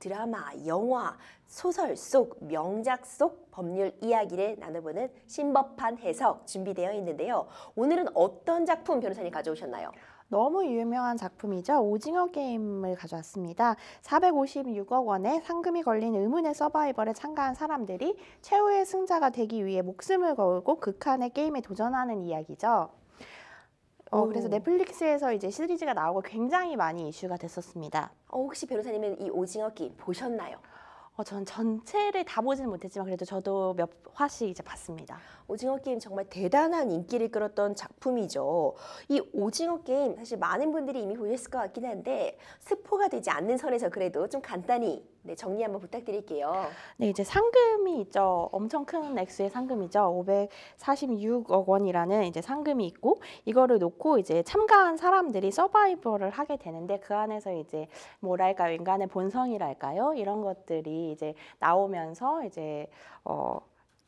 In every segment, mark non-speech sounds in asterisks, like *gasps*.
드라마, 영화, 소설 속 명작 속 법률 이야기를 나눠보는 신법판 해석 준비되어 있는데요. 오늘은 어떤 작품 변호사님 가져오셨나요? 너무 유명한 작품이죠. 오징어 게임을 가져왔습니다. 456억 원의 상금이 걸린 의문의 서바이벌에 참가한 사람들이 최후의 승자가 되기 위해 목숨을 걸고 극한의 게임에 도전하는 이야기죠. 어, 그래서 넷플릭스에서 이제 시리즈가 나오고 굉장히 많이 이슈가 됐었습니다. 어, 혹시 변호사님은 이 오징어 게임 보셨나요? 어, 전 전체를 다 보지는 못했지만 그래도 저도 몇 화씩 이제 봤습니다. 오징어 게임 정말 대단한 인기를 끌었던 작품이죠. 이 오징어 게임 사실 많은 분들이 이미 보셨을 것 같긴 한데 스포가 되지 않는 선에서 그래도 좀 간단히 네, 정리 한번 부탁드릴게요. 네, 이제 상금이 있죠. 엄청 큰 액수의 상금이죠. 546억 원이라는 이제 상금이 있고 이거를 놓고 이제 참가한 사람들이 서바이벌을 하게 되는데 그 안에서 이제 뭐랄까요? 인간의 본성이랄까요? 이런 것들이 이제 나오면서 이제 어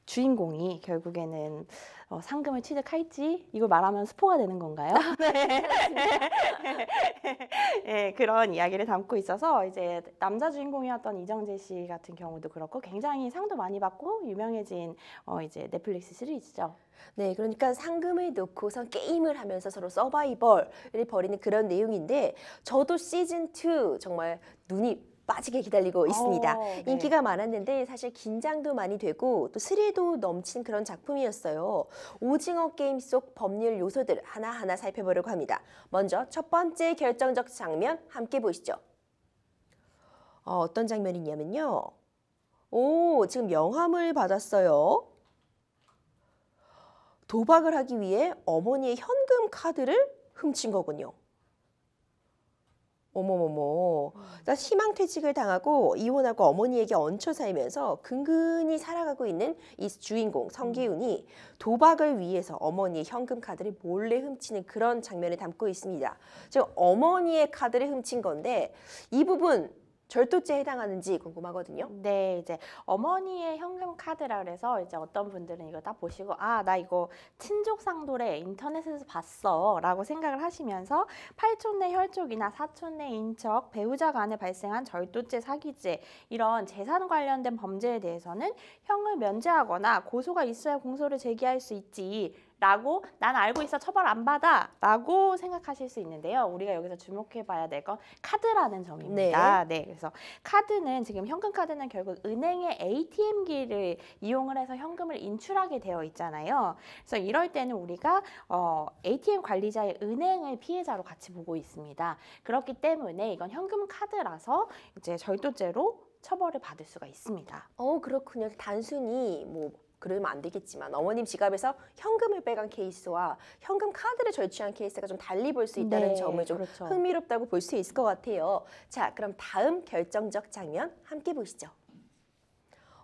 주인공이 결국에는 어, 상금을 취득할지 이걸 말하면 스포가 되는 건가요? 아, 네. *laughs* 네, 예, 그런 이야기를 담고 있어서 이제 남자 주인공이었던 이정재 씨 같은 경우도 그렇고 굉장히 상도 많이 받고 유명해진 어, 이제 넷플릭스 시리즈죠. 네, 그러니까 상금을 놓고선 게임을 하면서 서로 서바이벌을 벌이는 그런 내용인데 저도 시즌 2 정말 눈이 빠지게 기다리고 있습니다. 오, 어, 네. 인기가 많았는데 사실 긴장도 많이 되고 또 스릴도 넘친 그런 작품이었어요. 오징어 게임 속 법률 요소들 하나하나 살펴보려고 합니다. 먼저 첫 번째 결정적 장면 함께 보시죠. 어, 어떤 장면이냐면요. 오, 지금 명함을 받았어요. 도박을 하기 위해 어머니의 현금 카드를 훔친 거군요. 어머머머. 그러니까 희망퇴직을 당하고 이혼하고 어머니에게 얹혀 살면서 근근히 살아가고 있는 이 주인공 성기훈이 음. 도박을 위해서 어머니의 현금 카드를 몰래 훔치는 그런 장면을 담고 있습니다. 즉 어머니의 카드를 훔친 건데 이 부분 절도죄에 해당하는지 궁금하거든요. 네, 이제 어머니의 현금 카드라 그래서 이제 어떤 분들은 이거 딱 보시고 아, 나 이거 친족 상도래 인터넷에서 봤어라고 생각을 하시면서 팔촌내 혈족이나 사촌내 인척 배우자 간에 발생한 절도죄, 사기죄 이런 재산 관련된 범죄에 대해서는 형을 면제하거나 고소가 있어야 공소를 제기할 수 있지. 라고 난 알고 있어 처벌 안 받아 라고 생각하실 수 있는데요. 우리가 여기서 주목해 봐야 될 건 카드라는 점입니다. 네. 네. 그래서 카드는 지금 현금 카드는 결국 은행의 ATM기를 이용을 해서 현금을 인출하게 되어 있잖아요. 그래서 이럴 때는 우리가 어, ATM 관리자의 은행을 피해자로 같이 보고 있습니다. 그렇기 때문에 이건 현금 카드라서 이제 절도죄로 처벌을 받을 수가 있습니다. 어 그렇군요. 단순히 뭐 그러면 안 되겠지만 어머님 지갑에서 현금을 빼간 케이스와 현금 카드를 절취한 케이스가 좀 달리 볼 수 있다는 네, 점을 좀 그렇죠. 흥미롭다고 볼 수 있을 것 같아요. 자, 그럼 다음 결정적 장면 함께 보시죠.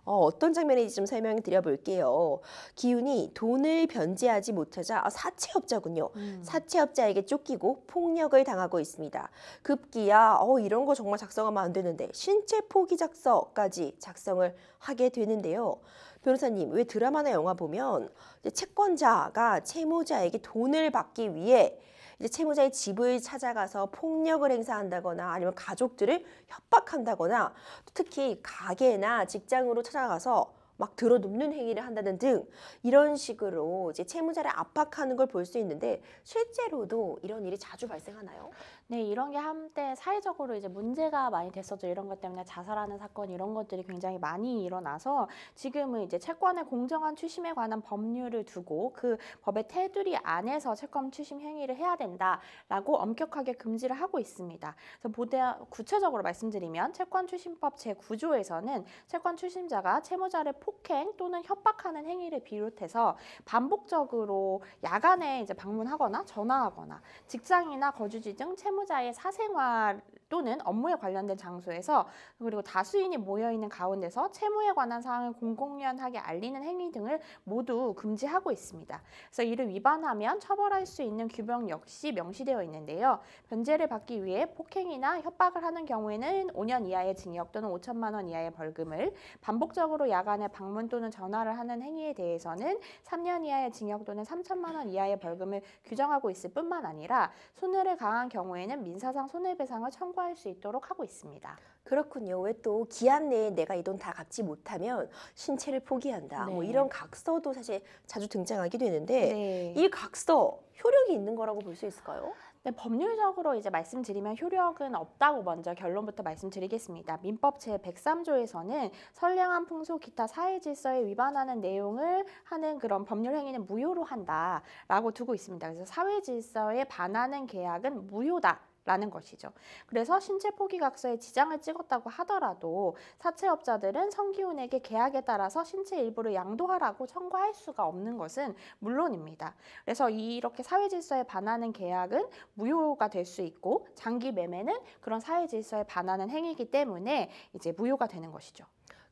어, 떤 장면인지 좀 설명을 드려볼게요. 기운이 돈을 변제하지 못하자 아, 사채업자군요. 음. 사채업자에게 쫓기고 폭력을 당하고 있습니다. 급기야 어, 이런 거 정말 작성하면 안 되는데 신체 포기 작서까지 작성을 하게 되는데요. 변호사님 왜 드라마나 영화 보면 채권자가 채무자에게 돈을 받기 위해 이제 채무자의 집을 찾아가서 폭력을 행사한다거나 아니면 가족들을 협박한다거나 특히 가게나 직장으로 찾아가서 막 들어눕는 행위를 한다는 등 이런 식으로 이제 채무자를 압박하는 걸 볼 수 있는데 실제로도 이런 일이 자주 발생하나요? 네, 이런 게 한때 사회적으로 이제 문제가 많이 됐었죠. 이런 것 때문에 자살하는 사건 이런 것들이 굉장히 많이 일어나서 지금은 이제 채권의 공정한 취심에 관한 법률을 두고 그 법의 테두리 안에서 채권 취심 행위를 해야 된다라고 엄격하게 금지를 하고 있습니다. 그래서 보다 구체적으로 말씀드리면 채권 취심법 제9조에서는 채권 취심자가 채무자를 폭행 또는 협박하는 행위를 비롯해서 반복적으로 야간에 이제 방문하거나 전화하거나 직장이나 거주지 등 채무 채무자의 사생활 또는 업무에 관련된 장소에서 그리고 다수인이 모여있는 가운데서 채무에 관한 사항을 공공연하게 알리는 행위 등을 모두 금지하고 있습니다. 그래서 이를 위반하면 처벌할 수 있는 규명 역시 명시되어 있는데요. 변제를 받기 위해 폭행이나 협박을 하는 경우에는 5년 이하의 징역 또는 5천만 원 이하의 벌금을 반복적으로 야간에 방문 또는 전화를 하는 행위에 대해서는 3년 이하의 징역 또는 3천만 원 이하의 벌금을 규정하고 있을 뿐만 아니라 손해를 가한 경우에는 경우에는 민사상 손해배상을 청구할 수 있도록 하고 있습니다. 그렇군요. 왜 또 기한 내에 내가 이 돈 다 갚지 못하면 신체를 포기한다. 뭐 네. 뭐 이런 각서도 사실 자주 등장하기도 했는데 네. 이 각서 효력이 있는 거라고 볼 수 있을까요? 네, 법률적으로 이제 말씀드리면 효력은 없다고 먼저 결론부터 말씀드리겠습니다. 민법 제103조에서는 선량한 풍속 기타 사회 질서에 위반하는 내용을 하는 그런 법률 행위는 무효로 한다라고 두고 있습니다. 그래서 사회 질서에 반하는 계약은 무효다. 라는 것이죠. 그래서 신체 포기각서에 지장을 찍었다고 하더라도 사채업자들은 성기훈에게 계약에 따라서 신체 일부를 양도하라고 청구할 수가 없는 것은 물론입니다. 그래서 이렇게 사회질서에 반하는 계약은 무효가 될 수 있고 장기 매매는 그런 사회질서에 반하는 행위이기 때문에 이제 무효가 되는 것이죠.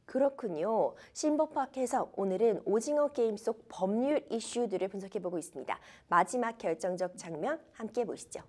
그렇군요. 신법학에서 오늘은 오징어 게임 속 법률 이슈들을 분석해보고 있습니다. 마지막 결정적 장면 함께 보시죠.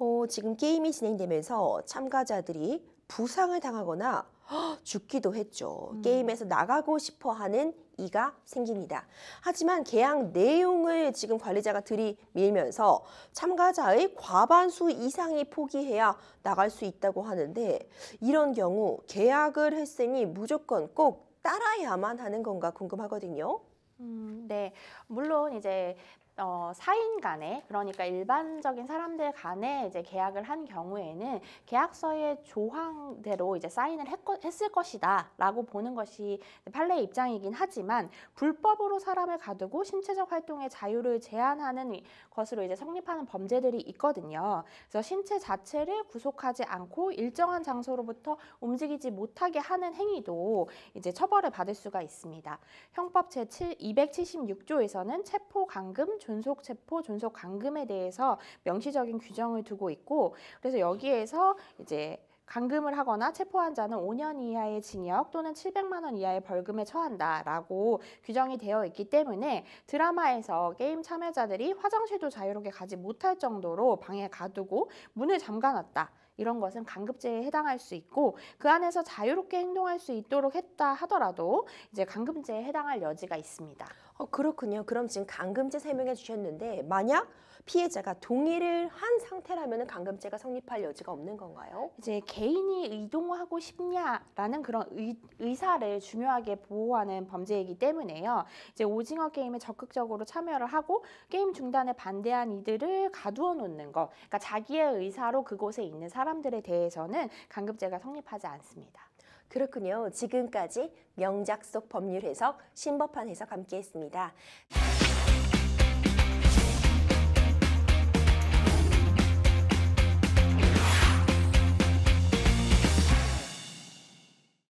어, 지금 게임이 진행되면서 참가자들이 부상을 당하거나 *gasps* 죽기도 했죠. 음. 게임에서 나가고 싶어 하는 이가 생깁니다. 하지만 계약 내용을 지금 관리자가 들이밀면서 참가자의 과반수 이상이 포기해야 나갈 수 있다고 하는데 이런 경우 계약을 했으니 무조건 꼭 따라야만 하는 건가 궁금하거든요. 음, 네. 물론 이제 어, 사인 간에 그러니까 일반적인 사람들 간에 이제 계약을 한 경우에는 계약서의 조항대로 이제 사인을 했거, 했을 것이다라고 보는 것이 판례의 입장이긴 하지만 불법으로 사람을 가두고 신체적 활동의 자유를 제한하는 것으로 이제 성립하는 범죄들이 있거든요. 그래서 신체 자체를 구속하지 않고 일정한 장소로부터 움직이지 못하게 하는 행위도 이제 처벌을 받을 수가 있습니다. 형법 제276조에서는 체포, 감금, 존속 체포 존속 감금에 대해서 명시적인 규정을 두고 있고 그래서 여기에서 이제 감금을 하거나 체포 한자는 5년 이하의 징역 또는 700만 원 이하의 벌금에 처한다라고 규정이 되어 있기 때문에 드라마에서 게임 참여자들이 화장실도 자유롭게 가지 못할 정도로 방에 가두고 문을 잠가놨다. 이런 것은 강급제에 해당할 수 있고 그 안에서 자유롭게 행동할 수 있도록 했다 하더라도 이제 강금제에 해당할 여지가 있습니다. 어, 그렇군요. 그럼 지금 강금제 설명해 주셨는데 만약 피해자가 동의를 한 상태라면 강금제가 성립할 여지가 없는 건가요? 이제 개인이 의동하고 싶냐라는 그런 의, 의사를 중요하게 보호하는 범죄이기 때문에요. 이제 오징어 게임에 적극적으로 참여를 하고 게임 중단에 반대한 이들을 가두어 놓는 것, 그러니까 자기의 의사로 그곳에 있는 사람 사람들에 대해서는 강급제가 성립하지 않습니다. 그렇군요. 지금까지 명작 속 법률 해석, 신법판 해석 함께했습니다.